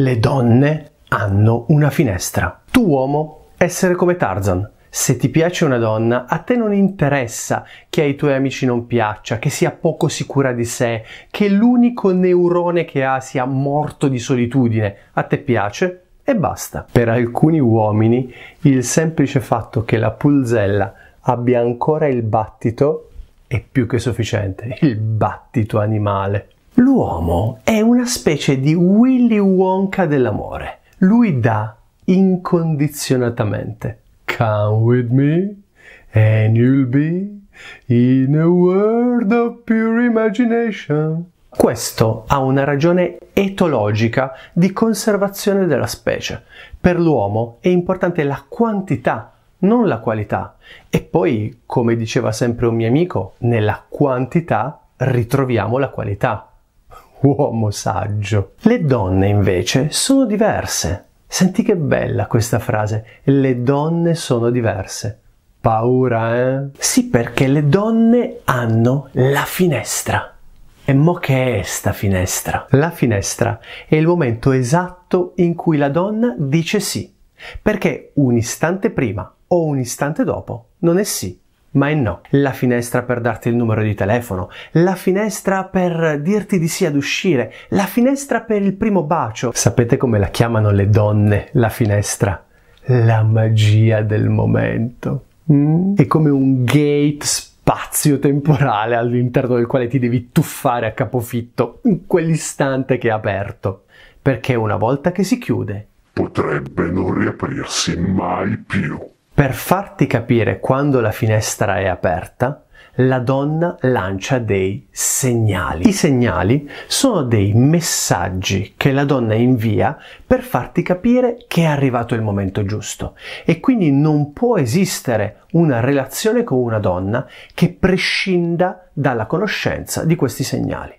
Le donne hanno una finestra. Tu uomo, essere come Tarzan. Se ti piace una donna, a te non interessa che ai tuoi amici non piaccia, che sia poco sicura di sé, che l'unico neurone che ha sia morto di solitudine. A te piace e basta. Per alcuni uomini, il semplice fatto che la pulzella abbia ancora il battito è più che sufficiente, il battito animale. L'uomo è una specie di Willy Wonka dell'amore. Lui dà incondizionatamente. Come with me and you'll be in a world of pure imagination. Questo ha una ragione etologica di conservazione della specie. Per l'uomo è importante la quantità, non la qualità. E poi, come diceva sempre un mio amico, nella quantità ritroviamo la qualità uomo saggio. Le donne invece sono diverse. Senti che bella questa frase, le donne sono diverse. Paura, eh? Sì, perché le donne hanno la finestra. E mo che è sta finestra? La finestra è il momento esatto in cui la donna dice sì, perché un istante prima o un istante dopo non è sì, ma è no. La finestra per darti il numero di telefono, la finestra per dirti di sì ad uscire, la finestra per il primo bacio. Sapete come la chiamano le donne la finestra? La magia del momento. Mm? È come un gate spazio temporale all'interno del quale ti devi tuffare a capofitto in quell'istante che è aperto, perché una volta che si chiude potrebbe non riaprirsi mai più. Per farti capire quando la finestra è aperta, la donna lancia dei segnali. I segnali sono dei messaggi che la donna invia per farti capire che è arrivato il momento giusto e quindi non può esistere una relazione con una donna che prescinda dalla conoscenza di questi segnali.